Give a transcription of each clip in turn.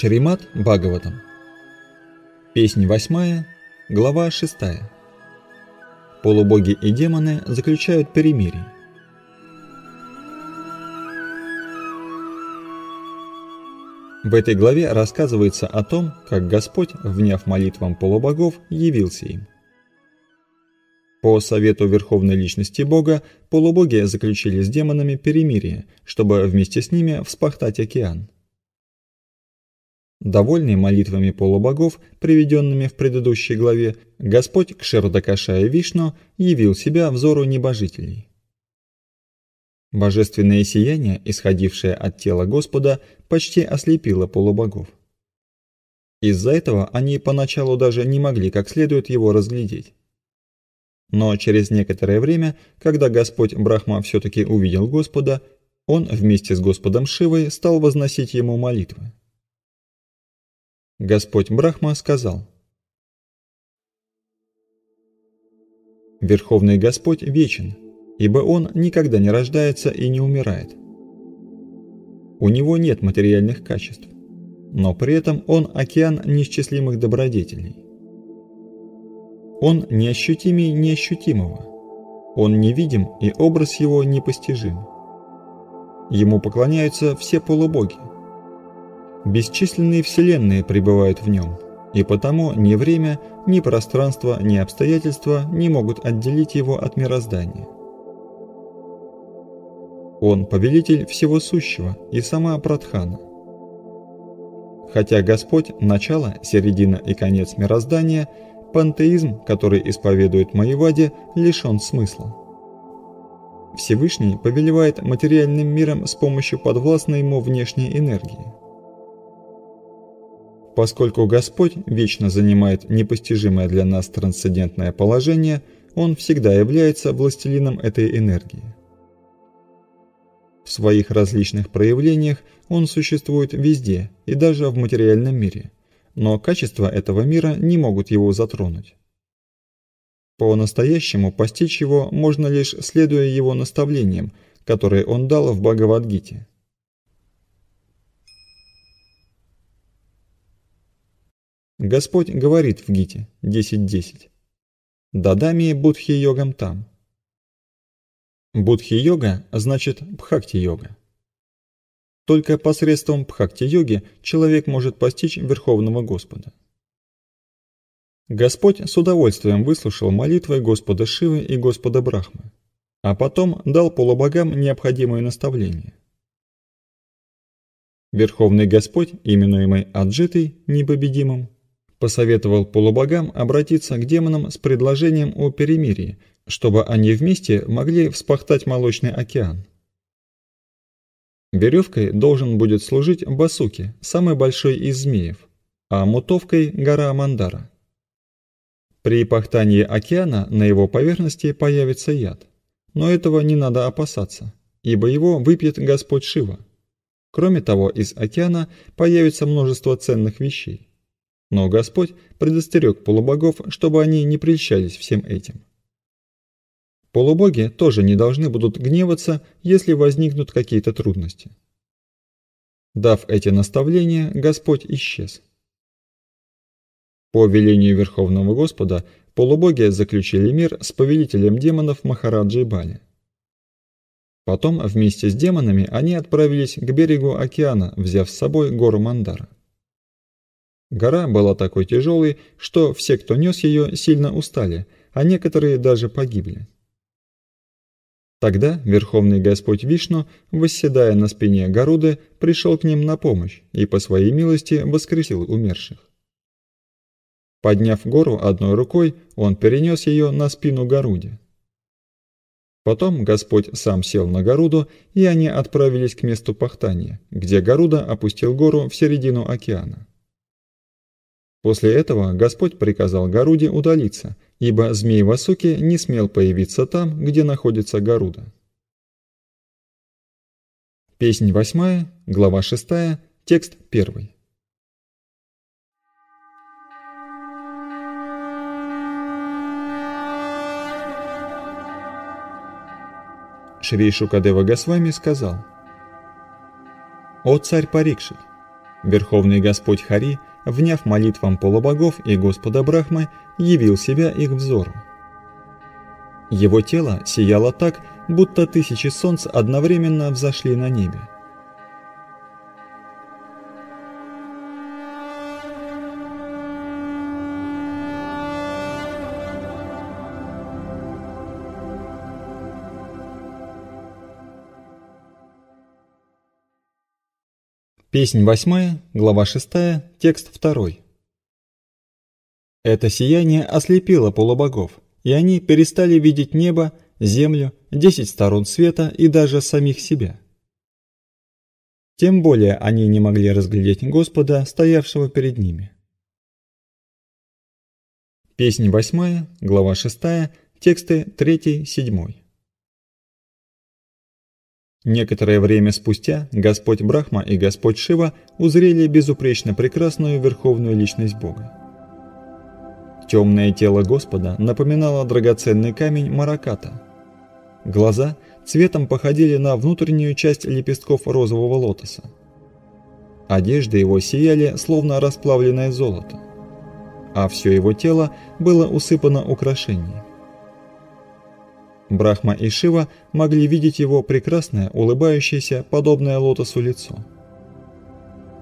Шримат Бхагаватам. Песнь 8, глава 6. Полубоги и демоны заключают перемирие. В этой главе рассказывается о том, как Господь, вняв молитвам полубогов, явился им. По совету Верховной Личности Бога, полубоги заключили с демонами перемирие, чтобы вместе с ними вспахтать океан. Довольный молитвами полубогов, приведенными в предыдущей главе, Господь к и Вишну явил себя взору небожителей. Божественное сияние, исходившее от тела Господа, почти ослепило полубогов. Из-за этого они поначалу даже не могли как следует его разглядеть. Но через некоторое время, когда Господь Брахма все-таки увидел Господа, он вместе с Господом Шивой стал возносить ему молитвы. Господь Брахма сказал. Верховный Господь вечен, ибо Он никогда не рождается и не умирает. У Него нет материальных качеств, но при этом Он океан неисчислимых добродетелей. Он неощутимый, неощутимого. Он невидим, и образ его непостижим. Ему поклоняются все полубоги, Бесчисленные вселенные пребывают в нем, и потому ни время, ни пространство, ни обстоятельства не могут отделить его от мироздания. Он повелитель всего сущего и сама Пратхана. Хотя Господь – начало, середина и конец мироздания, пантеизм, который исповедует Маеваде, лишен смысла. Всевышний повелевает материальным миром с помощью подвластной ему внешней энергии. Поскольку Господь вечно занимает непостижимое для нас трансцендентное положение, Он всегда является властелином этой энергии. В своих различных проявлениях Он существует везде и даже в материальном мире, но качества этого мира не могут его затронуть. По-настоящему постичь его можно лишь следуя его наставлениям, которые он дал в Бхагавадгите. Господь говорит в Гите 10.10. .10. Дадами Будхи-йогам там. Будхи-йога значит Бхакти-йога. Только посредством Бхакти-йоги человек может постичь Верховного Господа. Господь с удовольствием выслушал молитвы Господа Шивы и Господа Брахмы, а потом дал полубогам необходимое наставление. Верховный Господь, именуемый Аджитой, непобедимым, посоветовал полубогам обратиться к демонам с предложением о перемирии, чтобы они вместе могли вспахтать молочный океан. Веревкой должен будет служить Басуки, самый большой из змеев, а мутовкой – гора Мандара. При пахтании океана на его поверхности появится яд, но этого не надо опасаться, ибо его выпьет Господь Шива. Кроме того, из океана появится множество ценных вещей. Но Господь предостерег полубогов, чтобы они не прельщались всем этим. Полубоги тоже не должны будут гневаться, если возникнут какие-то трудности. Дав эти наставления, Господь исчез. По велению Верховного Господа полубоги заключили мир с повелителем демонов Махараджи Бали. Потом вместе с демонами они отправились к берегу океана, взяв с собой гору Мандара. Гора была такой тяжелой, что все, кто нес ее, сильно устали, а некоторые даже погибли. Тогда Верховный Господь Вишну, восседая на спине Гаруды, пришел к ним на помощь и по своей милости воскресил умерших. Подняв гору одной рукой, он перенес ее на спину Гаруде. Потом Господь сам сел на Гаруду, и они отправились к месту пахтания, где Гаруда опустил гору в середину океана. После этого Господь приказал Горуде удалиться, ибо змей Васуки не смел появиться там, где находится Горуда. Песнь восьмая, глава шестая, текст первый. Шри Шукадева Госвами сказал, «О царь Парикшит, Верховный Господь Хари – вняв молитвам полубогов и Господа Брахмы, явил себя их взору. Его тело сияло так, будто тысячи солнц одновременно взошли на небе. Песнь восьмая, глава шестая, текст второй. Это сияние ослепило полубогов, и они перестали видеть небо, землю, десять сторон света и даже самих себя. Тем более они не могли разглядеть Господа, стоявшего перед ними. Песнь восьмая, глава шестая, тексты третий, седьмой. Некоторое время спустя Господь Брахма и Господь Шива узрели безупречно прекрасную верховную личность Бога. Темное тело Господа напоминало драгоценный камень мараката. Глаза цветом походили на внутреннюю часть лепестков розового лотоса. Одежды его сияли, словно расплавленное золото. А все его тело было усыпано украшениями. Брахма и Шива могли видеть его прекрасное, улыбающееся, подобное лотосу лицо.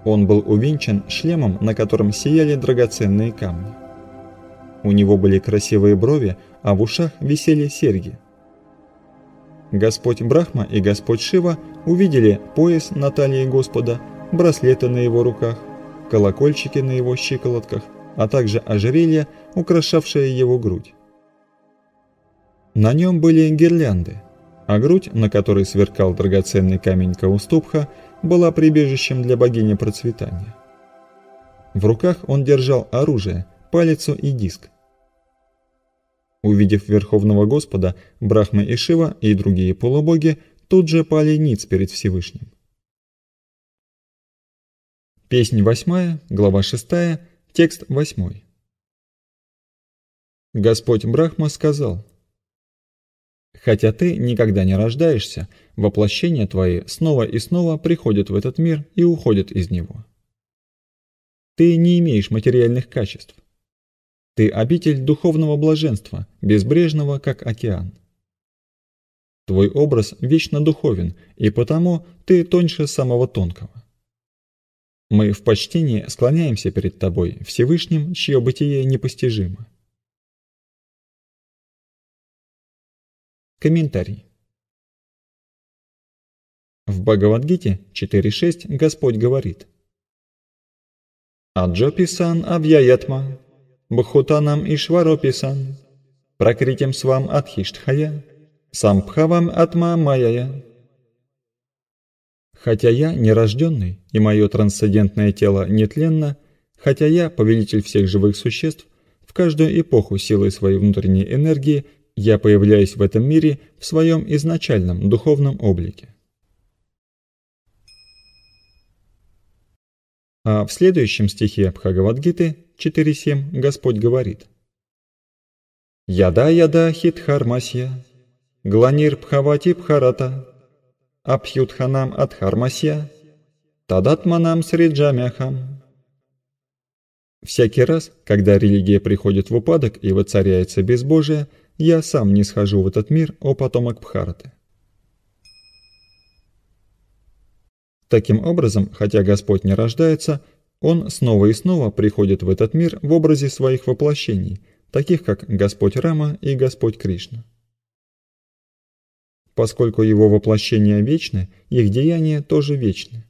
Он был увенчан шлемом, на котором сияли драгоценные камни. У него были красивые брови, а в ушах висели серьги. Господь Брахма и Господь Шива увидели пояс на талии Господа, браслеты на его руках, колокольчики на его щиколотках, а также ожерелье, украшавшее его грудь. На нем были гирлянды, а грудь, на которой сверкал драгоценный камень Кауступха, была прибежищем для богини процветания. В руках он держал оружие, палицу и диск. Увидев Верховного Господа, Брахма и Шива и другие полубоги тут же пали ниц перед Всевышним. Песнь восьмая, глава шестая, текст восьмой. Господь Брахма сказал, Хотя ты никогда не рождаешься, воплощения твои снова и снова приходят в этот мир и уходят из него. Ты не имеешь материальных качеств. Ты обитель духовного блаженства, безбрежного, как океан. Твой образ вечно духовен, и потому ты тоньше самого тонкого. Мы в почтении склоняемся перед тобой, Всевышним, чье бытие непостижимо. Комментарий. В Бхагавадгите 4.6 Господь говорит Аджописан, Авьяятма, Бхутанам Ишварописан, Пракритим Свам Адхиштхая, Самбхавам Атма Маяя. Хотя я нерожденный, и мое трансцендентное тело нетленно, хотя я повелитель всех живых существ, в каждую эпоху силой своей внутренней энергии – я появляюсь в этом мире в своем изначальном духовном облике. А в следующем стихе Бхагавадгиты 4.7 Господь говорит «Яда яда хитхармасья, гланир пхавати пхарата, абхютханам адхармасья, тадатманам сриджамяхам». Всякий раз, когда религия приходит в упадок и воцаряется безбожие, я сам не схожу в этот мир, о потомок Бхараты. Таким образом, хотя Господь не рождается, Он снова и снова приходит в этот мир в образе своих воплощений, таких как Господь Рама и Господь Кришна. Поскольку Его воплощения вечны, их деяния тоже вечны.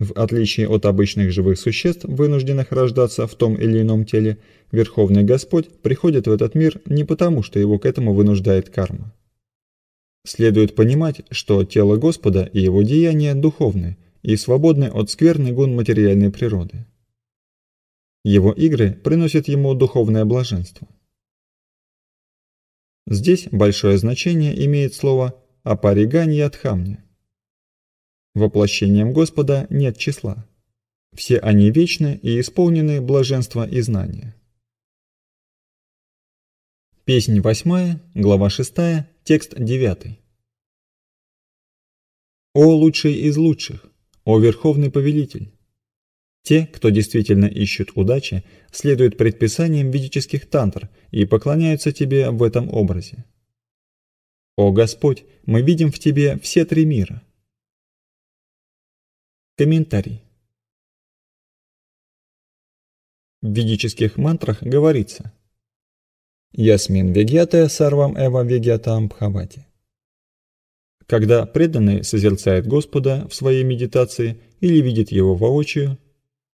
В отличие от обычных живых существ, вынужденных рождаться в том или ином теле, Верховный Господь приходит в этот мир не потому, что его к этому вынуждает карма. Следует понимать, что тело Господа и его деяния духовны и свободны от скверный гун материальной природы. Его игры приносят ему духовное блаженство. Здесь большое значение имеет слово «апариганья дхамня», Воплощением Господа нет числа. Все они вечны и исполнены блаженства и знания. Песнь 8, глава 6, текст 9. «О лучший из лучших! О верховный повелитель!» Те, кто действительно ищут удачи, следуют предписаниям ведических тантр и поклоняются тебе в этом образе. «О Господь, мы видим в тебе все три мира!» Комментарий. В ведических мантрах говорится «Ясмин вегьяте сарвам эва вегьятам бхавати». Когда преданный созерцает Господа в своей медитации или видит Его воочию,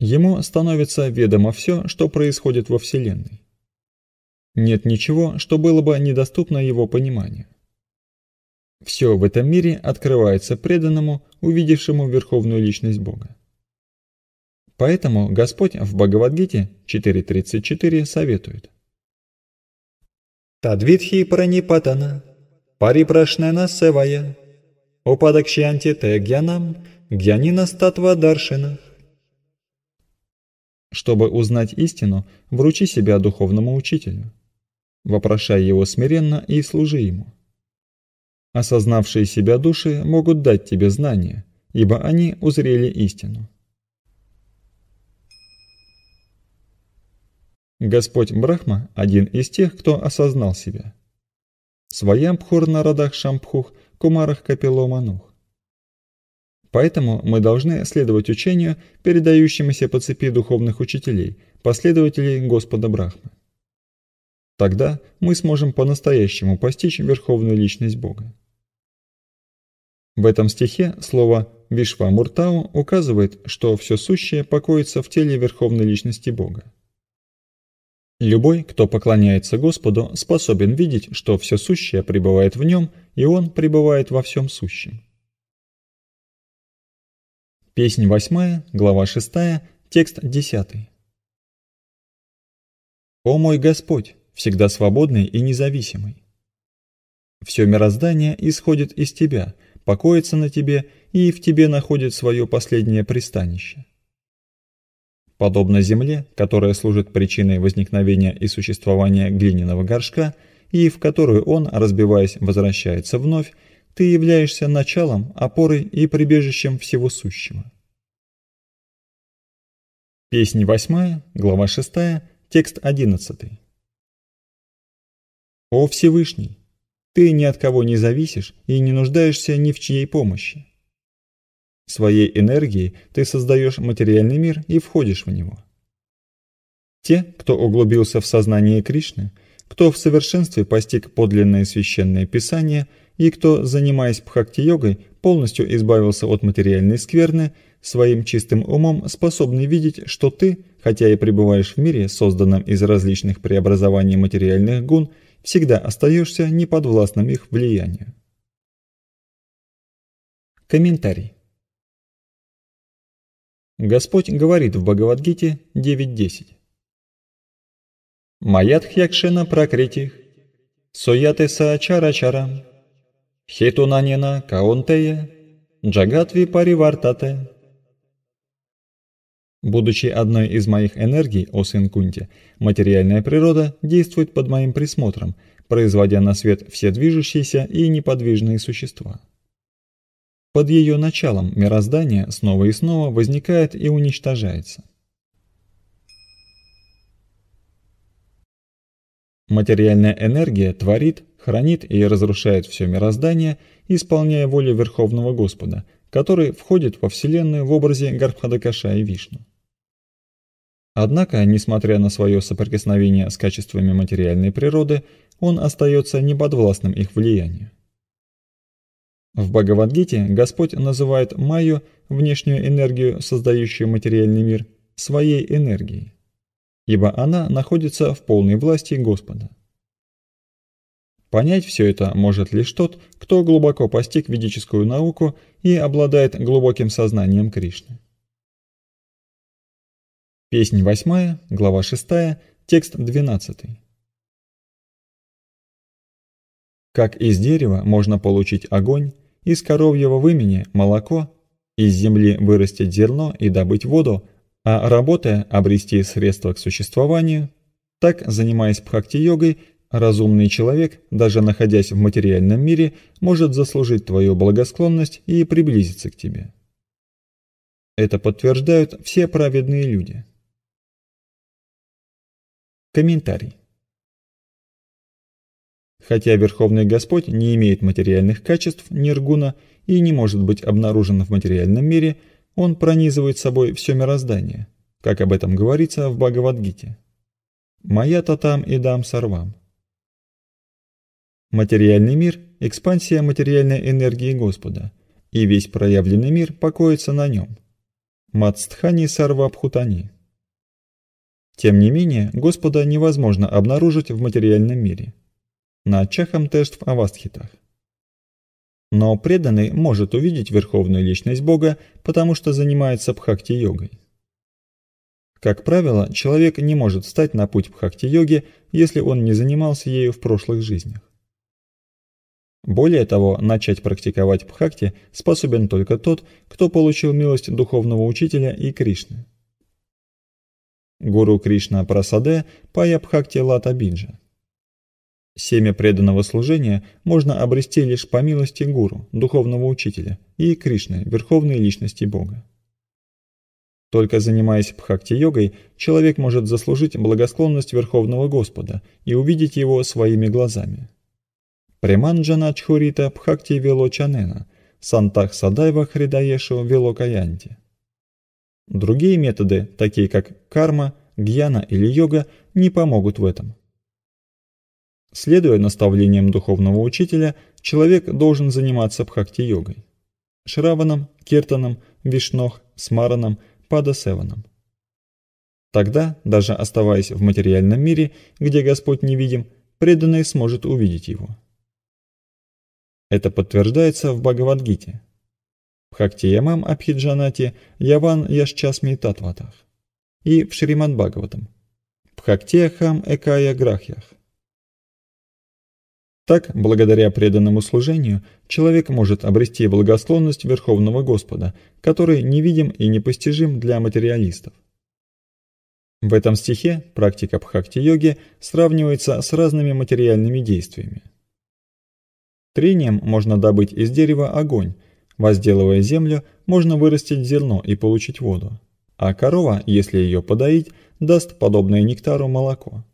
ему становится ведомо все, что происходит во Вселенной. Нет ничего, что было бы недоступно его пониманию. Все в этом мире открывается преданному, увидевшему верховную личность Бога. Поэтому Господь в Бхагавадгите 4.34 советует. Тадвитхи пранипатана, парипрашнена севая, упадакшьянти те гьянам, гьянина статва даршинах. Чтобы узнать истину, вручи себя духовному учителю. Вопрошай его смиренно и служи ему. Осознавшие себя души могут дать тебе знания, ибо они узрели истину. Господь Брахма – один из тех, кто осознал себя. Своям пхур на родах Шампхух, Кумарах Капило Манух. Поэтому мы должны следовать учению, передающемуся по цепи духовных учителей, последователей Господа Брахмы. Тогда мы сможем по-настоящему постичь Верховную Личность Бога. В этом стихе слово «вишвамуртау» указывает, что все сущее покоится в теле Верховной Личности Бога. Любой, кто поклоняется Господу, способен видеть, что все сущее пребывает в нем, и он пребывает во всем сущем. Песнь 8, глава 6, текст 10. «О мой Господь, всегда свободный и независимый! Все мироздание исходит из Тебя, — покоится на тебе и в тебе находит свое последнее пристанище. Подобно земле, которая служит причиной возникновения и существования глиняного горшка, и в которую он, разбиваясь, возвращается вновь, ты являешься началом, опорой и прибежищем всего сущего. Песнь 8, глава 6, текст 11. «О Всевышний! Ты ни от кого не зависишь и не нуждаешься ни в чьей помощи. Своей энергией ты создаешь материальный мир и входишь в него. Те, кто углубился в сознание Кришны, кто в совершенстве постиг подлинное священное писание и кто, занимаясь бхакти-йогой, полностью избавился от материальной скверны, своим чистым умом способны видеть, что ты, хотя и пребываешь в мире, созданном из различных преобразований материальных гун, всегда остаешься неподвластным их влиянию. Комментарий. Господь говорит в Бхагавадгите 9.10. Маят хьякшена пракритих, сояте саачара чарам, хетунанина каонтея, джагатви паривартате, Будучи одной из моих энергий, о Сенкунте, материальная природа действует под моим присмотром, производя на свет все движущиеся и неподвижные существа. Под ее началом мироздание снова и снова возникает и уничтожается. Материальная энергия творит, хранит и разрушает все мироздание, исполняя волю Верховного Господа, который входит во Вселенную в образе Гарбхадакаша и Вишну. Однако, несмотря на свое соприкосновение с качествами материальной природы, он остается неподвластным их влиянию. В Бхагавадгите Господь называет майю, внешнюю энергию, создающую материальный мир, своей энергией, ибо она находится в полной власти Господа. Понять все это может лишь тот, кто глубоко постиг ведическую науку и обладает глубоким сознанием Кришны. Песнь 8, глава 6, текст 12. Как из дерева можно получить огонь, из коровьего вымени – молоко, из земли вырастить зерно и добыть воду, а работая обрести средства к существованию, так, занимаясь бхакти-йогой, разумный человек, даже находясь в материальном мире, может заслужить твою благосклонность и приблизиться к тебе. Это подтверждают все праведные люди. Комментарий. Хотя Верховный Господь не имеет материальных качеств Ниргуна и не может быть обнаружен в материальном мире, он пронизывает собой все мироздание, как об этом говорится в Бхагавадгите. «Моя татам и дам сарвам». Материальный мир – экспансия материальной энергии Господа, и весь проявленный мир покоится на нем. Мацтхани сарвабхутани. Тем не менее, Господа невозможно обнаружить в материальном мире. На Чахамтешт в Авастхитах. Но преданный может увидеть верховную личность Бога, потому что занимается Бхакти-йогой. Как правило, человек не может встать на путь Бхакти-йоги, если он не занимался ею в прошлых жизнях. Более того, начать практиковать Бхакти способен только тот, кто получил милость духовного учителя и Кришны гуру Кришна Прасаде Паябхакти Латабиджа. Семя преданного служения можно обрести лишь по милости гуру, духовного учителя, и Кришны, верховной личности Бога. Только занимаясь бхакти-йогой, человек может заслужить благосклонность Верховного Господа и увидеть его своими глазами. Приманджана Чхурита Бхакти Вело Чанена, Сантах Садайва Хридаешу Вело Каянти. Другие методы, такие как карма, гьяна или йога не помогут в этом. Следуя наставлениям духовного учителя, человек должен заниматься бхакти-йогой. Шраваном, Киртаном, Вишнох, Смараном, Падасеваном. Тогда, даже оставаясь в материальном мире, где Господь невидим, преданный сможет увидеть Его. Это подтверждается в Бхагавадгите. Бхактиямам Абхиджанати Яван Яшчасми Татватах и в Шриманбхагаватам, Пхактехам Экая Грахьях. Так, благодаря преданному служению, человек может обрести благословность Верховного Господа, который невидим и непостижим для материалистов. В этом стихе практика Бхакти-йоги сравнивается с разными материальными действиями. Трением можно добыть из дерева огонь, возделывая землю, можно вырастить зерно и получить воду а корова, если ее подоить, даст подобное нектару молоко.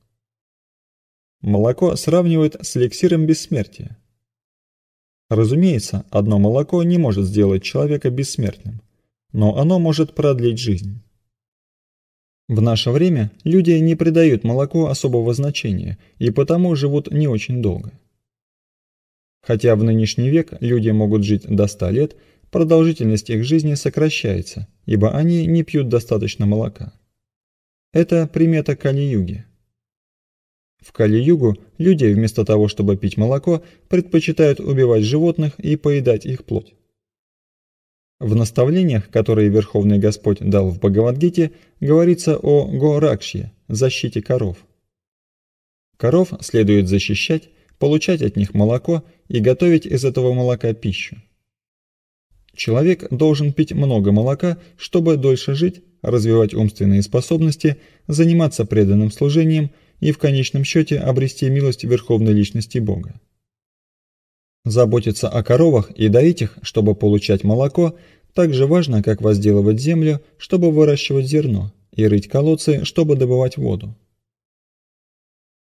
Молоко сравнивают с эликсиром бессмертия. Разумеется, одно молоко не может сделать человека бессмертным, но оно может продлить жизнь. В наше время люди не придают молоку особого значения и потому живут не очень долго. Хотя в нынешний век люди могут жить до 100 лет, продолжительность их жизни сокращается – ибо они не пьют достаточно молока. Это примета Кали-юги. В Кали-югу люди вместо того, чтобы пить молоко, предпочитают убивать животных и поедать их плоть. В наставлениях, которые Верховный Господь дал в Бхагавадгите, говорится о Горакшье – защите коров. Коров следует защищать, получать от них молоко и готовить из этого молока пищу. Человек должен пить много молока, чтобы дольше жить, развивать умственные способности, заниматься преданным служением и в конечном счете обрести милость Верховной Личности Бога. Заботиться о коровах и доить их, чтобы получать молоко, так же важно, как возделывать землю, чтобы выращивать зерно, и рыть колодцы, чтобы добывать воду.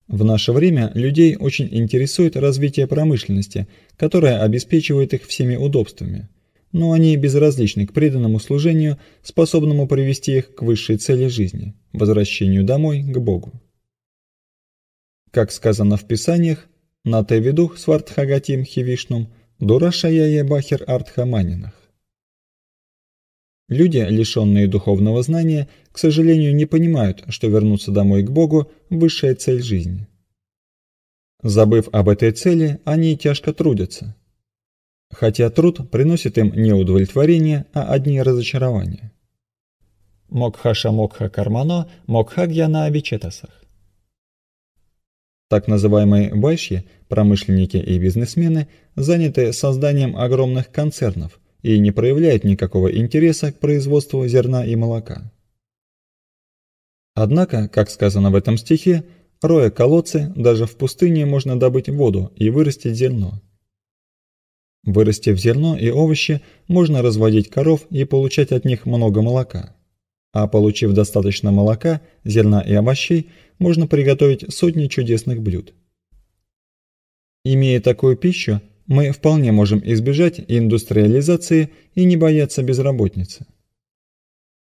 В наше время людей очень интересует развитие промышленности, которая обеспечивает их всеми удобствами – но они безразличны к преданному служению, способному привести их к высшей цели жизни – возвращению домой, к Богу. Как сказано в Писаниях, на Тевидух Свартхагатим Хивишнум Дурашаяе Бахер Артхаманинах. Люди, лишенные духовного знания, к сожалению, не понимают, что вернуться домой к Богу – высшая цель жизни. Забыв об этой цели, они тяжко трудятся – хотя труд приносит им не удовлетворение, а одни разочарования. Мокхаша Мокха Кармано Мокхагьяна Абичетасах. Так называемые байшьи, промышленники и бизнесмены, заняты созданием огромных концернов и не проявляют никакого интереса к производству зерна и молока. Однако, как сказано в этом стихе, роя колодцы, даже в пустыне можно добыть воду и вырастить зерно. Вырастив зерно и овощи, можно разводить коров и получать от них много молока. А получив достаточно молока, зерна и овощей, можно приготовить сотни чудесных блюд. Имея такую пищу, мы вполне можем избежать индустриализации и не бояться безработицы.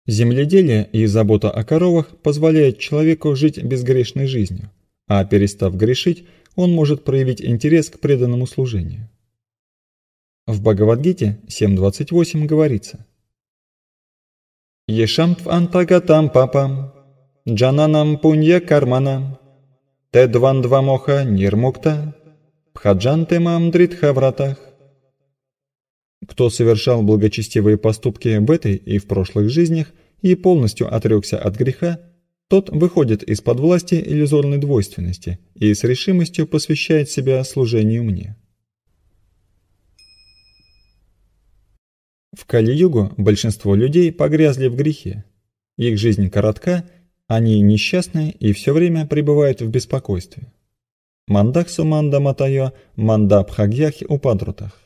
Земледелие и забота о коровах позволяют человеку жить безгрешной жизнью, а перестав грешить, он может проявить интерес к преданному служению. В Бхагавадгите 7.28 говорится «Ешамтв антагатам папам, джананам пунья карманам, дван два тедвандвамоха нирмукта, пхаджантемам дритхавратах». Кто совершал благочестивые поступки в этой и в прошлых жизнях и полностью отрекся от греха, тот выходит из-под власти иллюзорной двойственности и с решимостью посвящает себя служению мне. В Кали-Югу большинство людей погрязли в грехе. Их жизнь коротка, они несчастны и все время пребывают в беспокойстве. Мандаксу манда матайо, манда бхагьяхи у падрутах.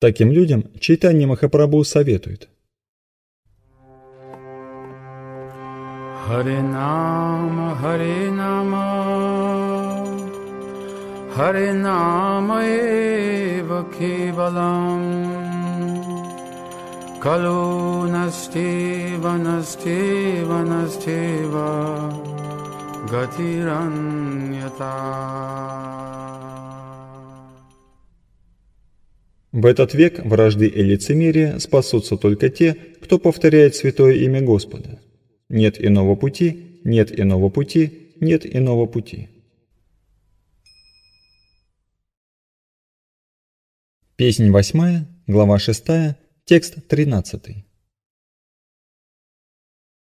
Таким людям читание Махапрабху советует. Харе Нама, Харе Нама, Харе Нама Эва खलु настива, настива, वनस्ति वा В этот век вражды и лицемерия спасутся только те, кто повторяет святое имя Господа. Нет иного пути, нет иного пути, нет иного пути. Песнь восьмая, глава шестая, Текст 13.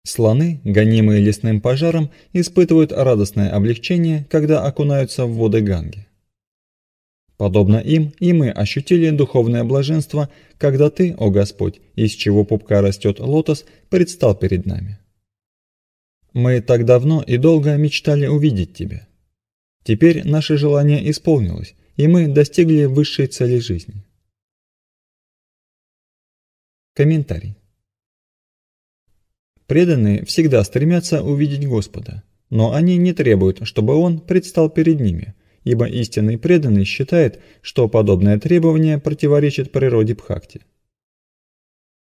Слоны, гонимые лесным пожаром, испытывают радостное облегчение, когда окунаются в воды Ганги. Подобно им, и мы ощутили духовное блаженство, когда Ты, о Господь, из чего пупка растет лотос, предстал перед нами. Мы так давно и долго мечтали увидеть Тебя. Теперь наше желание исполнилось, и мы достигли высшей цели жизни. Комментарий. Преданные всегда стремятся увидеть Господа, но они не требуют, чтобы Он предстал перед ними, ибо истинный преданный считает, что подобное требование противоречит природе Бхакти.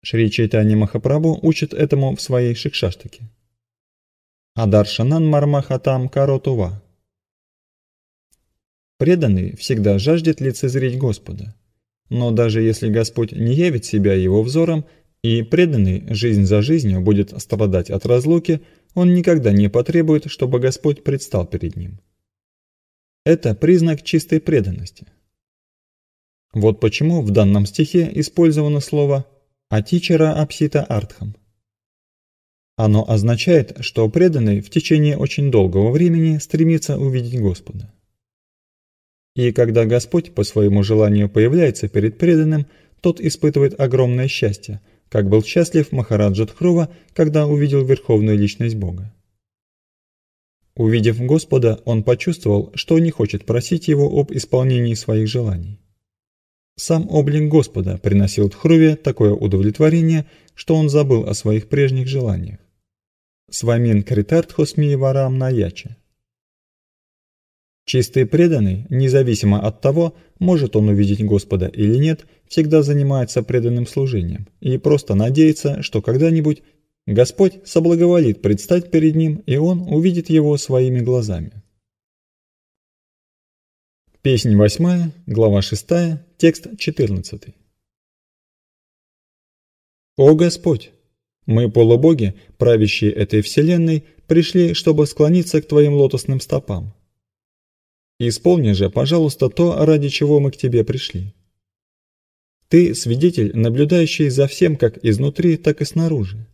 Шри Чайтани Махапрабху учит этому в своей шикшаштаке. Адаршанан Мармахатам Каротува. Преданный всегда жаждет лицезреть Господа, но даже если Господь не явит себя его взором, и преданный жизнь за жизнью будет страдать от разлуки, он никогда не потребует, чтобы Господь предстал перед ним. Это признак чистой преданности. Вот почему в данном стихе использовано слово «атичера апсита артхам». Оно означает, что преданный в течение очень долгого времени стремится увидеть Господа. И когда Господь по своему желанию появляется перед преданным, тот испытывает огромное счастье, как был счастлив Махараджа Тхрува, когда увидел верховную личность Бога. Увидев Господа, он почувствовал, что не хочет просить его об исполнении своих желаний. Сам облик Господа приносил Тхруве такое удовлетворение, что он забыл о своих прежних желаниях. Свамин Критартхо Смиеварам Наяче Чистый преданный, независимо от того, может он увидеть Господа или нет, всегда занимается преданным служением и просто надеется, что когда-нибудь Господь соблаговолит предстать перед ним, и он увидит его своими глазами. Песнь 8, глава 6, текст 14. «О Господь! Мы, полубоги, правящие этой вселенной, пришли, чтобы склониться к Твоим лотосным стопам, Исполни же, пожалуйста, то, ради чего мы к тебе пришли. Ты свидетель, наблюдающий за всем как изнутри, так и снаружи.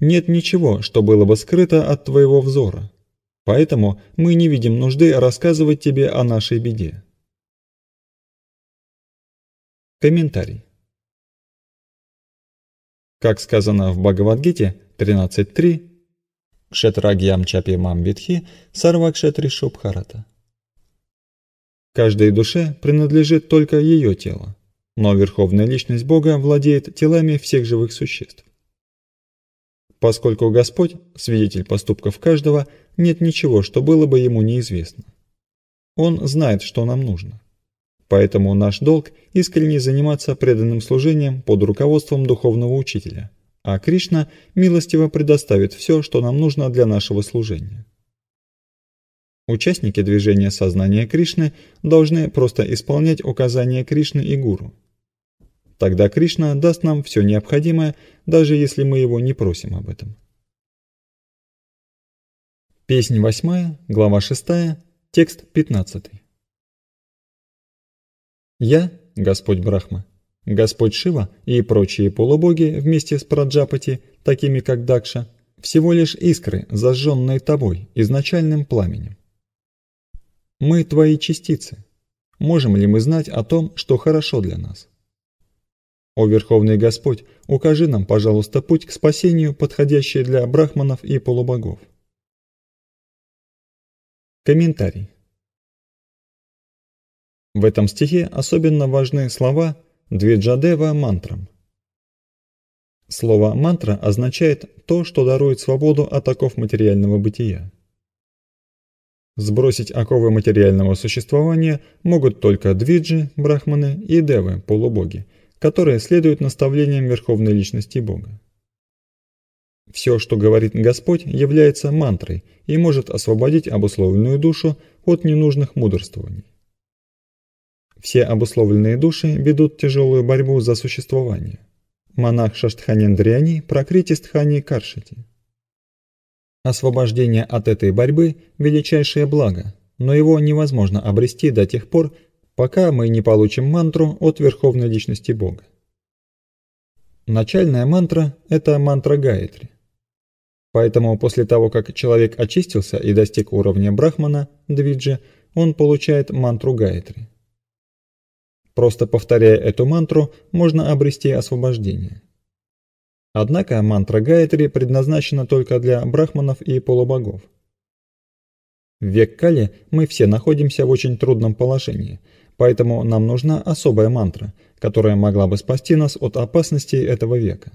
Нет ничего, что было бы скрыто от твоего взора. Поэтому мы не видим нужды рассказывать тебе о нашей беде. Комментарий. Как сказано в Бхагавадгите 13.3, Шетрагьям Чапи Мам Витхи Сарвакшетри Шубхарата. Каждой душе принадлежит только ее тело, но Верховная Личность Бога владеет телами всех живых существ. Поскольку Господь, свидетель поступков каждого, нет ничего, что было бы ему неизвестно. Он знает, что нам нужно. Поэтому наш долг – искренне заниматься преданным служением под руководством духовного учителя, а Кришна милостиво предоставит все, что нам нужно для нашего служения. Участники движения сознания Кришны должны просто исполнять указания Кришны и Гуру. Тогда Кришна даст нам все необходимое, даже если мы его не просим об этом. Песнь 8, глава 6, текст 15. Я, Господь Брахма, Господь Шива и прочие полубоги вместе с Праджапати, такими как Дакша, всего лишь искры, зажженные тобой, изначальным пламенем. Мы твои частицы. Можем ли мы знать о том, что хорошо для нас? О Верховный Господь, укажи нам, пожалуйста, путь к спасению, подходящий для брахманов и полубогов. Комментарий. В этом стихе особенно важны слова «двиджадева мантрам». Слово «мантра» означает то, что дарует свободу от оков материального бытия. Сбросить оковы материального существования могут только двиджи, брахманы и девы, полубоги, которые следуют наставлениям Верховной Личности Бога. Все, что говорит Господь, является мантрой и может освободить обусловленную душу от ненужных мудрствований. Все обусловленные души ведут тяжелую борьбу за существование. Монах Шаштханендриани – прокритист Хани Каршити. Освобождение от этой борьбы – величайшее благо, но его невозможно обрести до тех пор, пока мы не получим мантру от Верховной Личности Бога. Начальная мантра – это мантра Гайатри. Поэтому после того, как человек очистился и достиг уровня Брахмана, Двиджи, он получает мантру Гайатри. Просто повторяя эту мантру, можно обрести освобождение. Однако мантра Гайатри предназначена только для брахманов и полубогов. В век Кали мы все находимся в очень трудном положении, поэтому нам нужна особая мантра, которая могла бы спасти нас от опасностей этого века.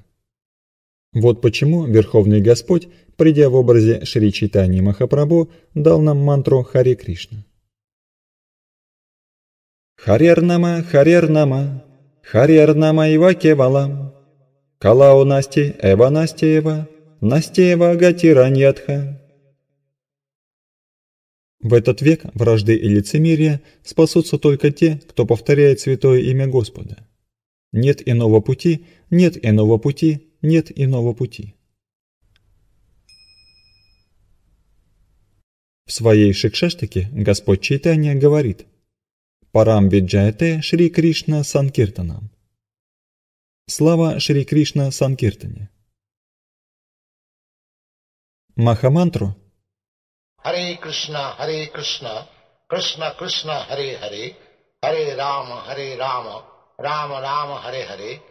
Вот почему Верховный Господь, придя в образе Шри Читани Махапрабху, дал нам мантру Хари Кришна. Харьер нама, харьер нама, харьер нама ива кевалам. Калау Насти, Эва Настеева, Настеева Гатираньятха. В этот век вражды и лицемерия спасутся только те, кто повторяет святое имя Господа. Нет иного пути, нет иного пути, нет иного пути. В своей Шикшештаке Господь Чайтанья говорит «Парам Виджаяте Шри Кришна Санкиртанам». Слава Шри Кришна Санкиртане. Махамантру. Харе Кришна, Харе Кришна, Кришна Кришна, Харе Харе, Харе Рама, Харе Рама, Рама Рама, Харе Харе.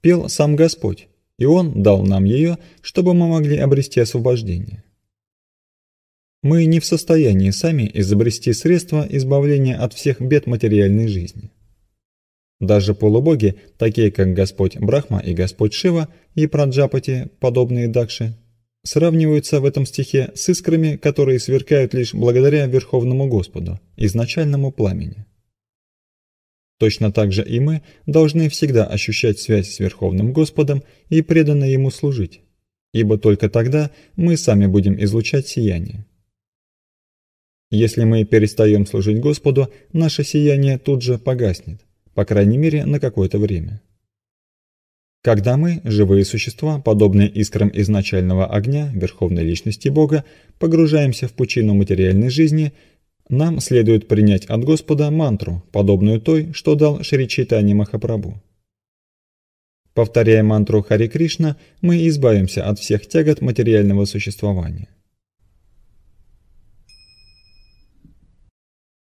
Пел сам Господь, и Он дал нам ее, чтобы мы могли обрести освобождение. Мы не в состоянии сами изобрести средства избавления от всех бед материальной жизни. Даже полубоги, такие как Господь Брахма и Господь Шива, и Праджапати, подобные Дакши, сравниваются в этом стихе с искрами, которые сверкают лишь благодаря Верховному Господу, изначальному пламени. Точно так же и мы должны всегда ощущать связь с Верховным Господом и преданно Ему служить, ибо только тогда мы сами будем излучать сияние. Если мы перестаем служить Господу, наше сияние тут же погаснет по крайней мере на какое-то время. Когда мы, живые существа, подобные искрам изначального огня, Верховной Личности Бога, погружаемся в пучину материальной жизни, нам следует принять от Господа мантру, подобную той, что дал Шри Чайтани Махапрабху. Повторяя мантру Хари Кришна, мы избавимся от всех тягот материального существования.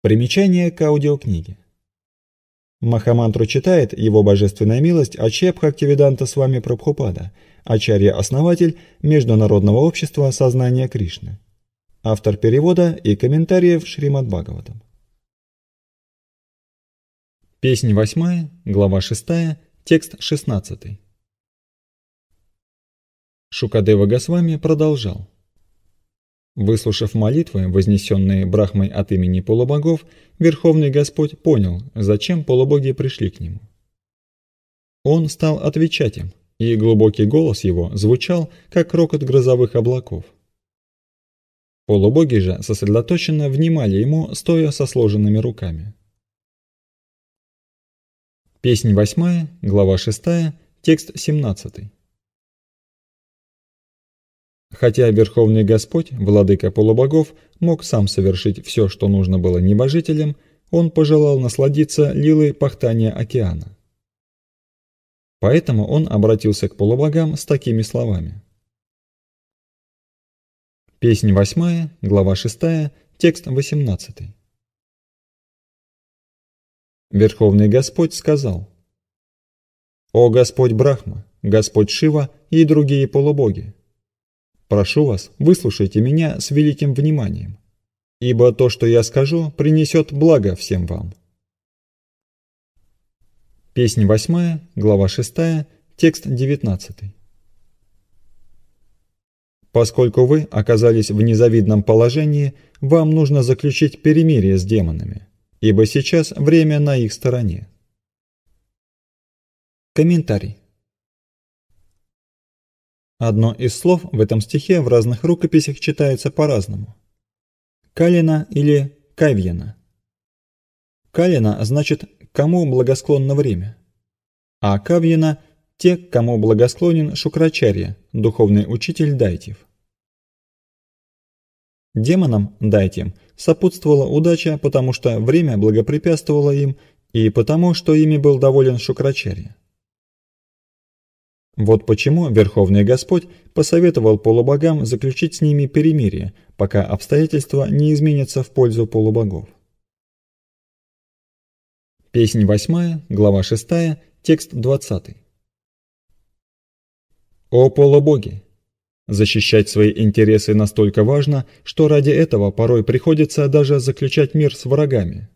Примечание к аудиокниге. Махамантру читает его божественная милость Ачеп активиданта с вами Прабхупада, Ачарья-основатель Международного общества сознания Кришны. Автор перевода и комментариев Шримад Бхагаватам. Песнь 8, глава 6, текст 16. Шукадева Госвами продолжал. Выслушав молитвы, вознесенные Брахмой от имени полубогов, Верховный Господь понял, зачем полубоги пришли к нему. Он стал отвечать им, и глубокий голос его звучал, как рокот грозовых облаков. Полубоги же сосредоточенно внимали ему, стоя со сложенными руками. Песнь восьмая, глава шестая, текст семнадцатый. Хотя Верховный Господь, владыка полубогов, мог сам совершить все, что нужно было небожителям, он пожелал насладиться лилой пахтания океана. Поэтому он обратился к полубогам с такими словами. Песнь восьмая, глава шестая, текст восемнадцатый. Верховный Господь сказал, «О Господь Брахма, Господь Шива и другие полубоги! Прошу вас, выслушайте меня с великим вниманием, ибо то, что я скажу, принесет благо всем вам. Песня 8, глава 6, текст 19. Поскольку вы оказались в незавидном положении, вам нужно заключить перемирие с демонами, ибо сейчас время на их стороне. Комментарий. Одно из слов в этом стихе в разных рукописях читается по-разному. Калина или Кавьяна. Калина значит «кому благосклонно время», а Кавьяна – те, кому благосклонен Шукрачарья, духовный учитель дайтив. Демонам, Дайтем, сопутствовала удача, потому что время благопрепятствовало им и потому, что ими был доволен Шукрачарья. Вот почему Верховный Господь посоветовал полубогам заключить с ними перемирие, пока обстоятельства не изменятся в пользу полубогов. Песнь восьмая, глава шестая, текст двадцатый. О полубоги! Защищать свои интересы настолько важно, что ради этого порой приходится даже заключать мир с врагами.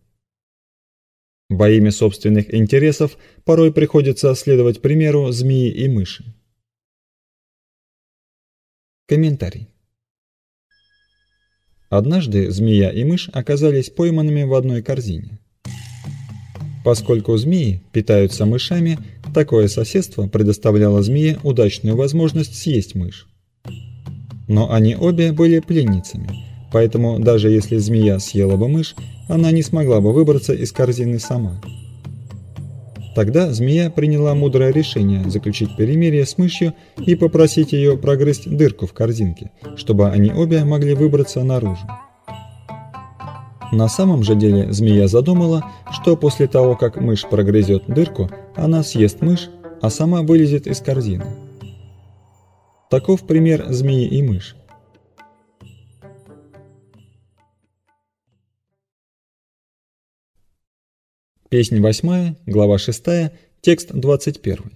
Во имя собственных интересов порой приходится следовать примеру змеи и мыши. Комментарий. Однажды змея и мышь оказались пойманными в одной корзине. Поскольку змеи питаются мышами, такое соседство предоставляло змее удачную возможность съесть мышь. Но они обе были пленницами – Поэтому даже если змея съела бы мышь, она не смогла бы выбраться из корзины сама. Тогда змея приняла мудрое решение заключить перемирие с мышью и попросить ее прогрызть дырку в корзинке, чтобы они обе могли выбраться наружу. На самом же деле змея задумала, что после того, как мышь прогрызет дырку, она съест мышь, а сама вылезет из корзины. Таков пример змеи и мышь. Песнь 8, глава 6, текст 21.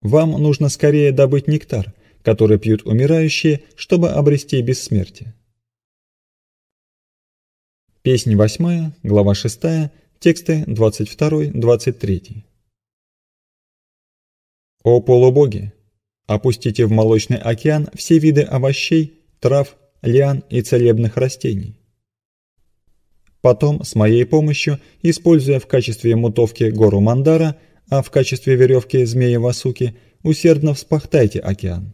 Вам нужно скорее добыть нектар, который пьют умирающие, чтобы обрести бессмертие. Песнь 8, глава 6, тексты 22-23. О полубоги! Опустите в молочный океан все виды овощей, трав, лиан и целебных растений. Потом, с моей помощью, используя в качестве мутовки гору Мандара, а в качестве веревки змеи Васуки, усердно вспахтайте океан.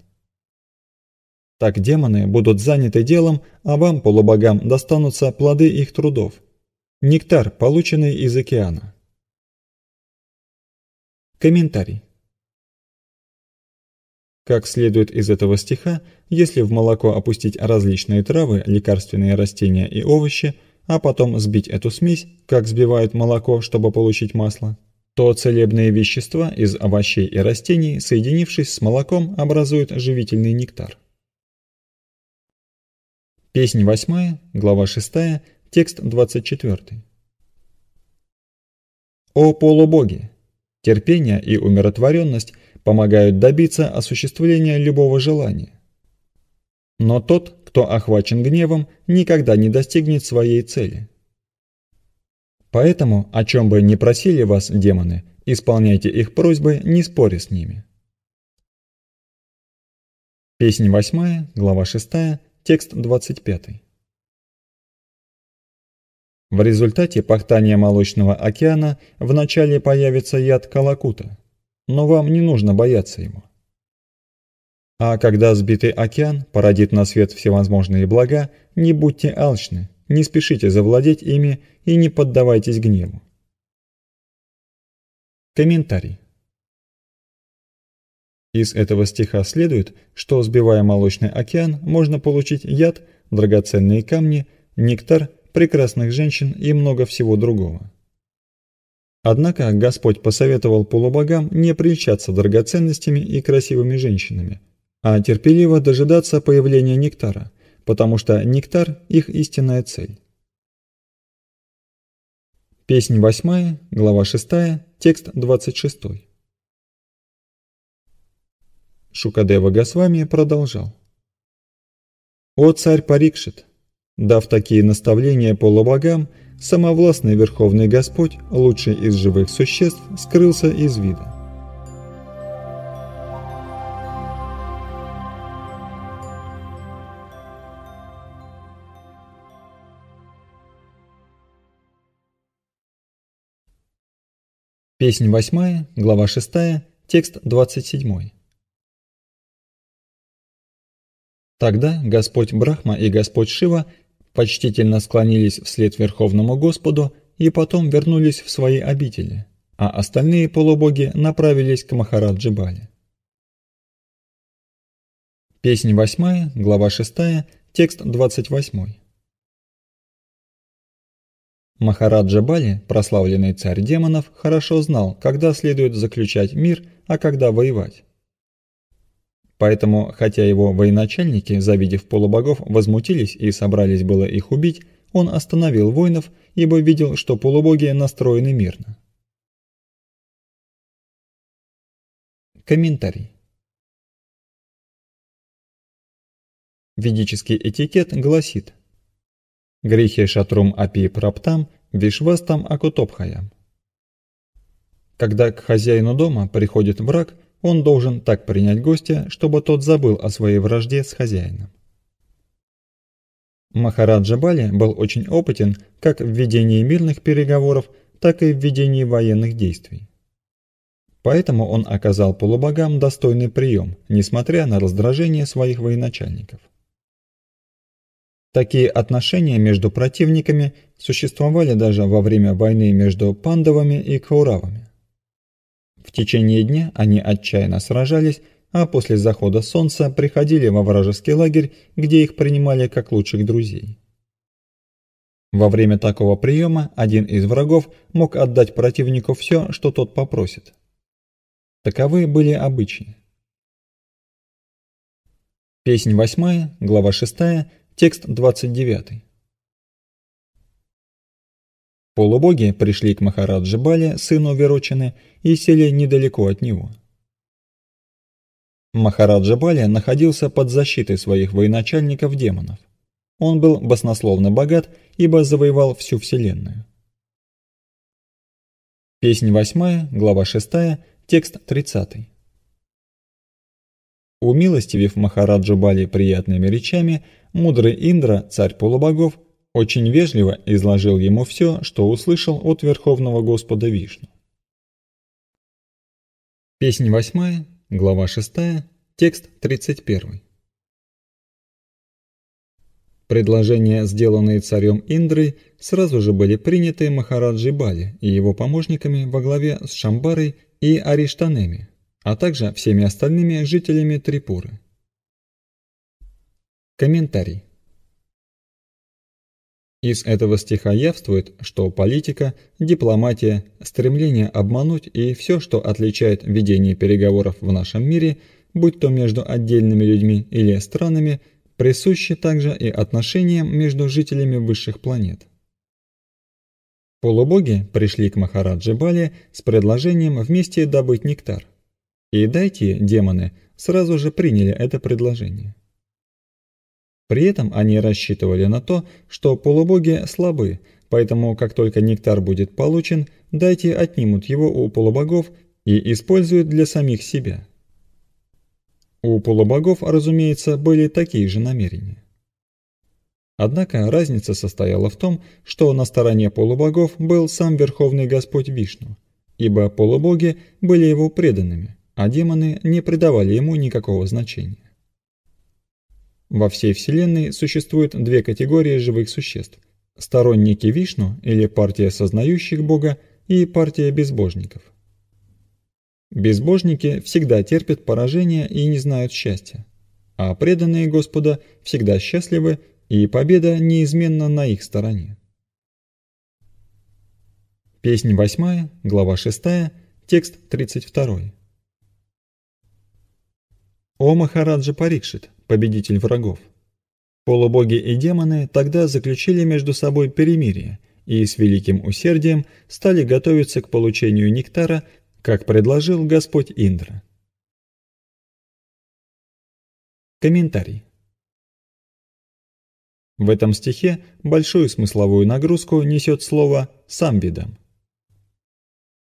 Так демоны будут заняты делом, а вам, полубогам, достанутся плоды их трудов. Нектар, полученный из океана. Комментарий. Как следует из этого стиха, если в молоко опустить различные травы, лекарственные растения и овощи – а потом сбить эту смесь, как сбивают молоко, чтобы получить масло, то целебные вещества из овощей и растений, соединившись с молоком, образуют живительный нектар. Песнь 8, глава 6, текст 24. О полубоге. Терпение и умиротворенность помогают добиться осуществления любого желания. Но тот, кто охвачен гневом, никогда не достигнет своей цели. Поэтому, о чем бы ни просили вас демоны, исполняйте их просьбы, не споря с ними. Песня 8, глава 6, текст 25. В результате пахтания молочного океана вначале появится яд Калакута, но вам не нужно бояться ему. А когда сбитый океан породит на свет всевозможные блага, не будьте алчны, не спешите завладеть ими и не поддавайтесь гневу. Комментарий. Из этого стиха следует, что сбивая молочный океан, можно получить яд, драгоценные камни, нектар, прекрасных женщин и много всего другого. Однако Господь посоветовал полубогам не прельщаться драгоценностями и красивыми женщинами, а терпеливо дожидаться появления нектара, потому что нектар – их истинная цель. Песнь восьмая, глава шестая, текст двадцать шестой. Шукадева Госвами продолжал. «О царь Парикшит! Дав такие наставления полубогам, самовластный Верховный Господь, лучший из живых существ, скрылся из вида. Песнь восьмая, глава шестая, текст двадцать седьмой. Тогда Господь Брахма и Господь Шива почтительно склонились вслед Верховному Господу и потом вернулись в свои обители, а остальные полубоги направились к Махараджи Песнь восьмая, глава шестая, текст двадцать восьмой. Махараджа Бали, прославленный царь демонов, хорошо знал, когда следует заключать мир, а когда воевать. Поэтому, хотя его военачальники, завидев полубогов, возмутились и собрались было их убить, он остановил воинов, ибо видел, что полубоги настроены мирно. Комментарий. Ведический этикет гласит, Грихи шатрум апи праптам, вишвастам акутопхаям. Когда к хозяину дома приходит враг, он должен так принять гостя, чтобы тот забыл о своей вражде с хозяином. Махараджа Бали был очень опытен как в ведении мирных переговоров, так и в ведении военных действий. Поэтому он оказал полубогам достойный прием, несмотря на раздражение своих военачальников. Такие отношения между противниками существовали даже во время войны между пандовами и кауравами. В течение дня они отчаянно сражались, а после захода солнца приходили во вражеский лагерь, где их принимали как лучших друзей. Во время такого приема один из врагов мог отдать противнику все, что тот попросит. Таковы были обычаи. Песнь восьмая, глава шестая. Текст 29. Полубоги пришли к Махараджи Бале, сыну Верочины, и сели недалеко от него. Махараджа Бали находился под защитой своих военачальников-демонов. Он был баснословно богат, ибо завоевал всю вселенную. Песнь 8, глава 6, текст 30. Умилостивив Махараджу Бали приятными речами, мудрый Индра, царь полубогов, очень вежливо изложил ему все, что услышал от Верховного Господа Вишну. Песнь восьмая, глава шестая, текст тридцать первый. Предложения, сделанные царем Индрой, сразу же были приняты Махараджи Бали и его помощниками во главе с Шамбарой и Ариштанеми а также всеми остальными жителями Трипуры. Комментарий. Из этого стиха явствует, что политика, дипломатия, стремление обмануть и все, что отличает ведение переговоров в нашем мире, будь то между отдельными людьми или странами, присущи также и отношениям между жителями высших планет. Полубоги пришли к Махараджи Бали с предложением вместе добыть нектар – и дайте, демоны, сразу же приняли это предложение. При этом они рассчитывали на то, что полубоги слабы, поэтому как только нектар будет получен, дайте отнимут его у полубогов и используют для самих себя. У полубогов, разумеется, были такие же намерения. Однако разница состояла в том, что на стороне полубогов был сам Верховный Господь Вишну, ибо полубоги были его преданными, а демоны не придавали ему никакого значения. Во всей Вселенной существует две категории живых существ – сторонники Вишну или партия сознающих Бога и партия безбожников. Безбожники всегда терпят поражение и не знают счастья, а преданные Господа всегда счастливы, и победа неизменно на их стороне. Песнь 8, глава 6, текст 32. О Махараджа Парикшит, победитель врагов. Полубоги и демоны тогда заключили между собой перемирие и с великим усердием стали готовиться к получению нектара, как предложил Господь Индра. Комментарий. В этом стихе большую смысловую нагрузку несет слово «самвидам»,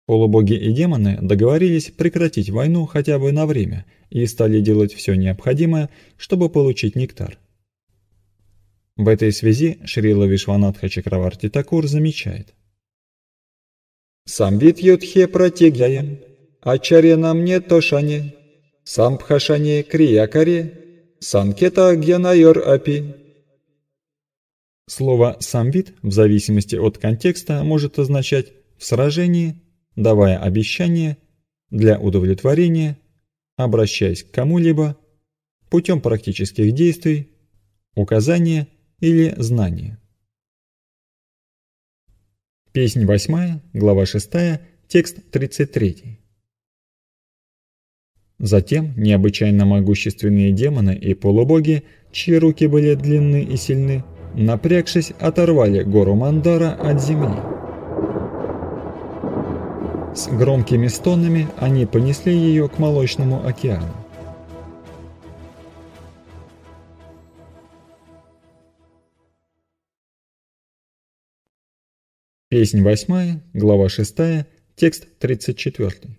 Полубоги и демоны договорились прекратить войну хотя бы на время и стали делать все необходимое, чтобы получить нектар. В этой связи Шрила Вишванатха Чакраварти Такур замечает. Сам вид Юдхе протигяем, Ачарья на мне тошане, Сам пхашане криякаре, Санкета гьянайор апи. Слово «самвит» в зависимости от контекста может означать «в сражении», давая обещание для удовлетворения, обращаясь к кому-либо, путем практических действий, указания или знания. Песнь 8, глава 6, текст 33. Затем необычайно могущественные демоны и полубоги, чьи руки были длинны и сильны, напрягшись, оторвали гору Мандара от земли. С громкими стонами они понесли ее к молочному океану. Песнь восьмая, глава шестая, текст тридцать четвертый.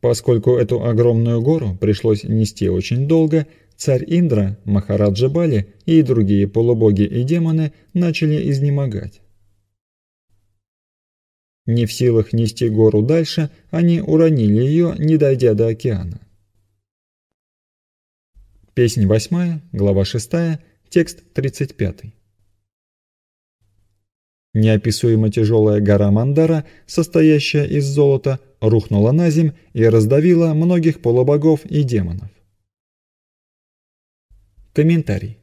Поскольку эту огромную гору пришлось нести очень долго, царь Индра, Махараджа Бали и другие полубоги и демоны начали изнемогать. Не в силах нести гору дальше, они уронили ее, не дойдя до океана. Песня восьмая, глава шестая, текст тридцать пятый. Неописуемо тяжелая гора Мандара, состоящая из золота, рухнула на земь и раздавила многих полубогов и демонов. Комментарий.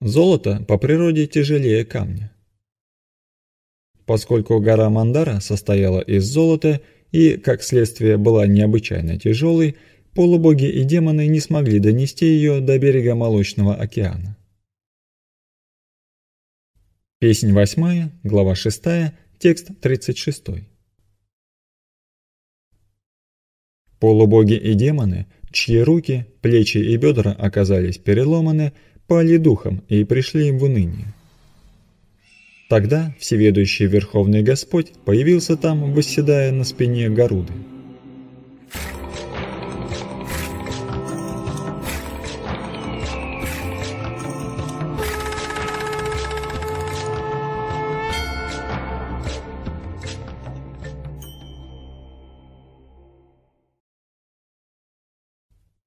Золото по природе тяжелее камня. Поскольку гора Мандара состояла из золота и, как следствие, была необычайно тяжелой, полубоги и демоны не смогли донести ее до берега Молочного океана. Песнь восьмая, глава шестая, текст тридцать шестой. Полубоги и демоны, чьи руки, плечи и бедра оказались переломаны, пали духом и пришли им в уныние. Тогда всеведущий Верховный Господь появился там, восседая на спине Горуды.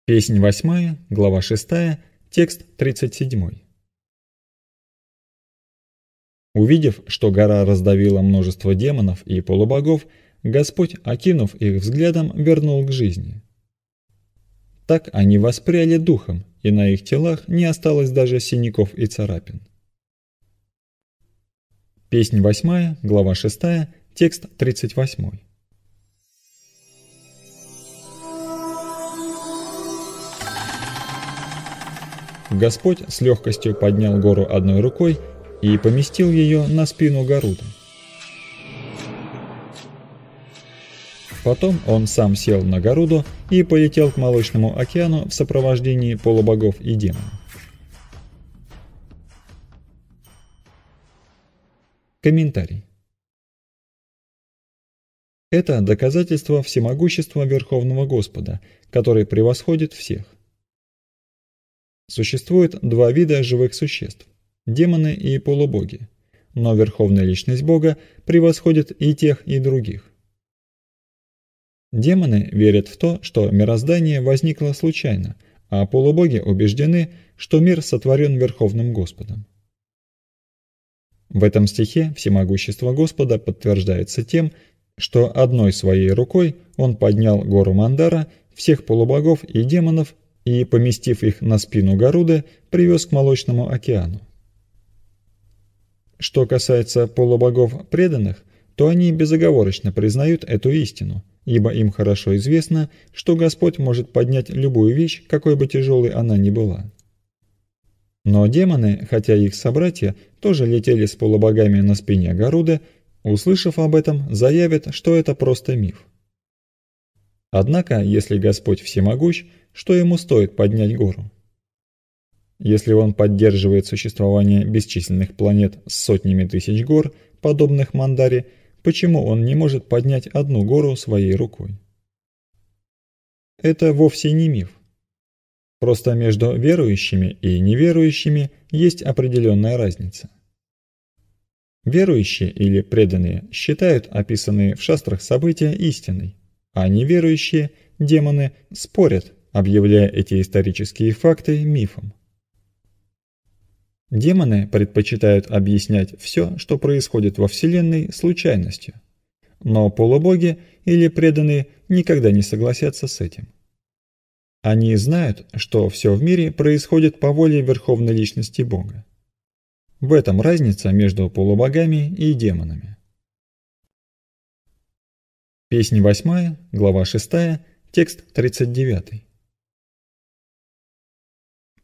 Песнь восьмая, глава шестая, текст тридцать седьмой. Увидев, что гора раздавила множество демонов и полубогов, Господь, окинув их взглядом, вернул к жизни. Так они воспряли духом, и на их телах не осталось даже синяков и царапин. Песнь 8, глава 6, текст 38. Господь с легкостью поднял гору одной рукой и поместил ее на спину Гарута. Потом он сам сел на Гаруду и полетел к Молочному океану в сопровождении полубогов и демонов. Комментарий. Это доказательство всемогущества Верховного Господа, который превосходит всех. Существует два вида живых существ демоны и полубоги, но верховная личность бога превосходит и тех, и других. Демоны верят в то, что мироздание возникло случайно, а полубоги убеждены, что мир сотворен Верховным Господом. В этом стихе всемогущество Господа подтверждается тем, что одной своей рукой он поднял гору Мандара, всех полубогов и демонов и, поместив их на спину Гаруды, привез к Молочному океану. Что касается полубогов преданных, то они безоговорочно признают эту истину, ибо им хорошо известно, что Господь может поднять любую вещь, какой бы тяжелой она ни была. Но демоны, хотя их собратья, тоже летели с полубогами на спине Гаруда, услышав об этом, заявят, что это просто миф. Однако, если Господь всемогущ, что ему стоит поднять гору? Если он поддерживает существование бесчисленных планет с сотнями тысяч гор, подобных Мандаре, почему он не может поднять одну гору своей рукой? Это вовсе не миф. Просто между верующими и неверующими есть определенная разница. Верующие или преданные считают описанные в шастрах события истиной, а неверующие, демоны, спорят, объявляя эти исторические факты мифом. Демоны предпочитают объяснять все, что происходит во Вселенной, случайностью. Но полубоги или преданные никогда не согласятся с этим. Они знают, что все в мире происходит по воле Верховной Личности Бога. В этом разница между полубогами и демонами. Песня 8, глава 6, текст 39.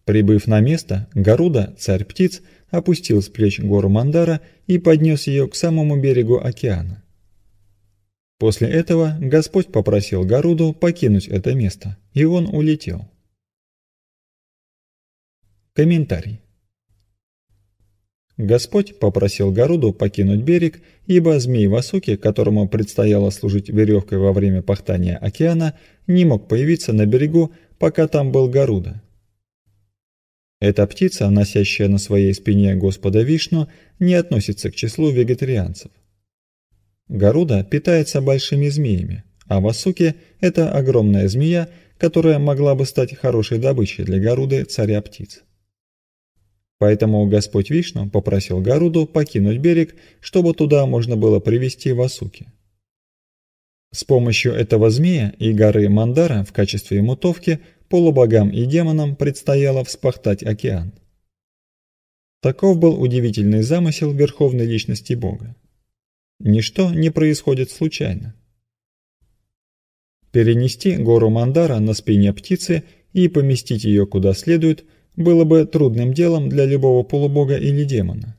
Прибыв на место, Гаруда, царь птиц, опустил с плеч гору Мандара и поднес ее к самому берегу океана. После этого Господь попросил Гаруду покинуть это место, и он улетел. Комментарий. Господь попросил Гаруду покинуть берег, ибо змей Васуки, которому предстояло служить веревкой во время пахтания океана, не мог появиться на берегу, пока там был Гаруда. Эта птица, носящая на своей спине Господа Вишну, не относится к числу вегетарианцев. Гаруда питается большими змеями, а Васуки – это огромная змея, которая могла бы стать хорошей добычей для Гаруды царя птиц. Поэтому Господь Вишну попросил Гаруду покинуть берег, чтобы туда можно было привести Васуки. С помощью этого змея и горы Мандара в качестве мутовки полубогам и демонам предстояло вспахтать океан. Таков был удивительный замысел верховной личности Бога. Ничто не происходит случайно. Перенести гору Мандара на спине птицы и поместить ее куда следует было бы трудным делом для любого полубога или демона.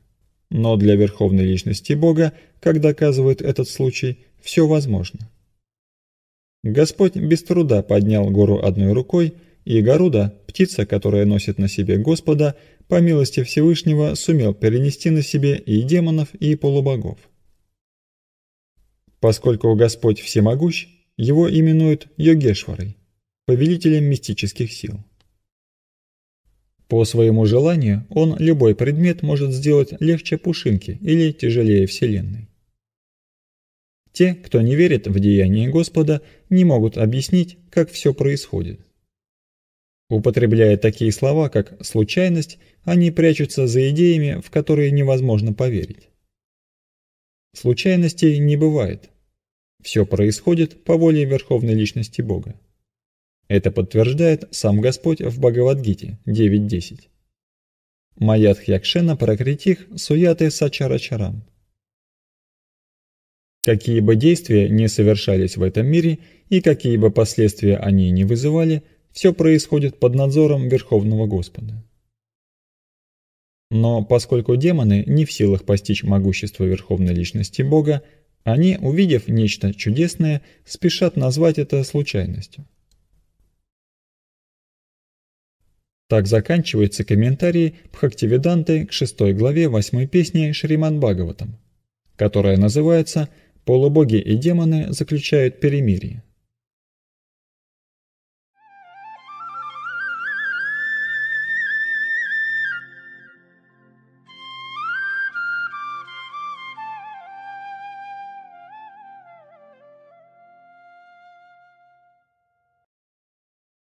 Но для верховной личности Бога, как доказывает этот случай, все возможно. Господь без труда поднял гору одной рукой и Горуда, птица, которая носит на себе Господа, по милости Всевышнего сумел перенести на себе и демонов, и полубогов. Поскольку Господь всемогущ, его именуют Йогешварой, повелителем мистических сил. По своему желанию он любой предмет может сделать легче пушинки или тяжелее Вселенной. Те, кто не верит в деяние Господа, не могут объяснить, как все происходит. Употребляя такие слова, как «случайность», они прячутся за идеями, в которые невозможно поверить. Случайностей не бывает. Все происходит по воле Верховной Личности Бога. Это подтверждает сам Господь в Бхагавадгите 9.10. Маятх Якшена Пракритих Суяты Сачарачарам. Какие бы действия не совершались в этом мире и какие бы последствия они не вызывали – все происходит под надзором Верховного Господа. Но поскольку демоны не в силах постичь могущество Верховной Личности Бога, они, увидев нечто чудесное, спешат назвать это случайностью. Так заканчиваются комментарии Бхактивиданты к шестой главе восьмой песни Шриман Бхагаватам, которая называется «Полубоги и демоны заключают перемирие».